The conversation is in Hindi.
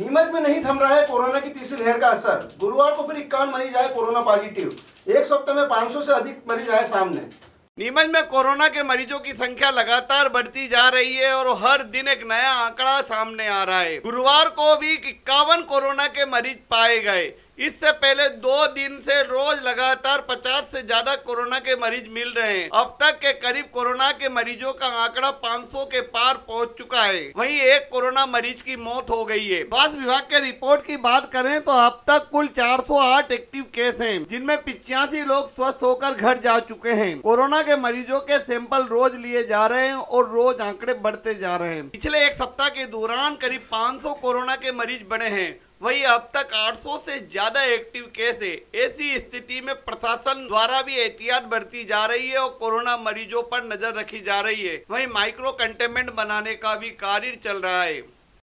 नीमच में नहीं थम रहा है कोरोना की तीसरी लहर का असर गुरुवार को फिर इक्यावन मरीज आए कोरोना पॉजिटिव एक सप्ताह में पांच से अधिक मरीज आए सामने नीमच में कोरोना के मरीजों की संख्या लगातार बढ़ती जा रही है और हर दिन एक नया आंकड़ा सामने आ रहा है गुरुवार को भी इक्यावन कोरोना के मरीज पाए गए इससे पहले दो दिन से रोज लगातार ज्यादा कोरोना के मरीज मिल रहे हैं अब तक के करीब कोरोना के मरीजों का आंकड़ा 500 के पार पहुंच चुका है वहीं एक कोरोना मरीज की मौत हो गई है स्वास्थ्य विभाग के रिपोर्ट की बात करें तो अब तक कुल 408 एक्टिव केस हैं जिनमें पिचासी लोग स्वस्थ होकर घर जा चुके हैं कोरोना के मरीजों के सैंपल रोज लिए जा रहे हैं और रोज आंकड़े बढ़ते जा रहे हैं पिछले एक सप्ताह के दौरान करीब 500 कोरोना के मरीज बने हैं वहीं अब तक 800 से ज्यादा एक्टिव केस है ऐसी स्थिति में प्रशासन द्वारा भी एहतियात बरती जा रही है और कोरोना मरीजों पर नजर रखी जा रही है वहीं माइक्रो कंटेनमेंट बनाने का भी कार्य चल रहा है